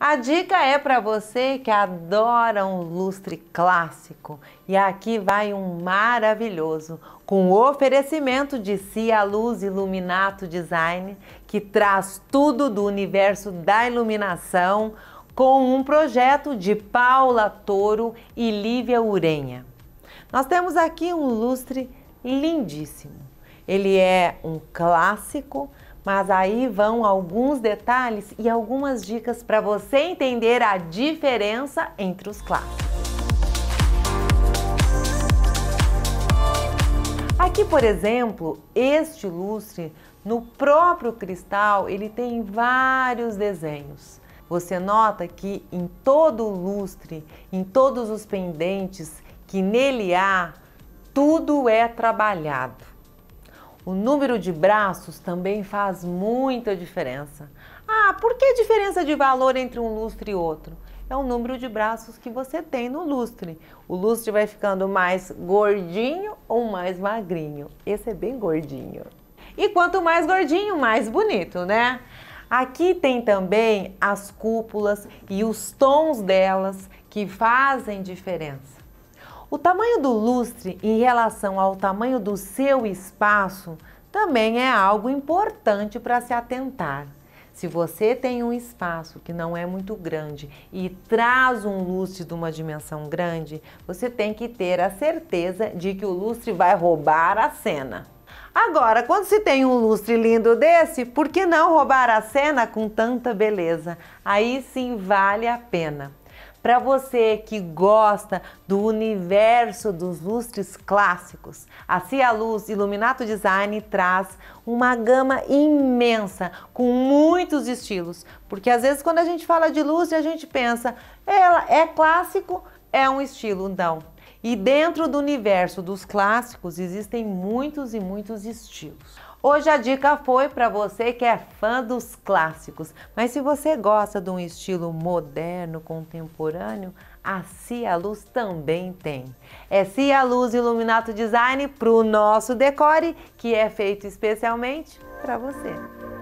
A dica é para você que adora um lustre clássico e aqui vai um maravilhoso com o oferecimento de Cia Luz Iluminato Design que traz tudo do universo da iluminação com um projeto de Paula Toro e Lívia Urenha. Nós temos aqui um lustre lindíssimo. Ele é um clássico, mas aí vão alguns detalhes e algumas dicas para você entender a diferença entre os clássicos. Aqui, por exemplo, este lustre no próprio cristal, ele tem vários desenhos. Você nota que em todo o lustre, em todos os pendentes que nele há, tudo é trabalhado. O número de braços também faz muita diferença. Ah, por que a diferença de valor entre um lustre e outro? É o número de braços que você tem no lustre. O lustre vai ficando mais gordinho ou mais magrinho. Esse é bem gordinho. E quanto mais gordinho, mais bonito, né? Aqui tem também as cúpulas e os tons delas que fazem diferença. O tamanho do lustre em relação ao tamanho do seu espaço também é algo importante para se atentar. Se você tem um espaço que não é muito grande e traz um lustre de uma dimensão grande, você tem que ter a certeza de que o lustre vai roubar a cena. Agora, quando se tem um lustre lindo desse, por que não roubar a cena com tanta beleza? Aí sim vale a pena. Para você que gosta do universo dos lustres clássicos, a Cia Luz Iluminato Design traz uma gama imensa com muitos estilos, porque às vezes quando a gente fala de lustre a gente pensa, ela é clássico, é um estilo, não. E dentro do universo dos clássicos existem muitos e muitos estilos. Hoje a dica foi para você que é fã dos clássicos, mas se você gosta de um estilo moderno, contemporâneo, a Cia Luz também tem. É Cia Luz Iluminato Design para o nosso decore, que é feito especialmente para você.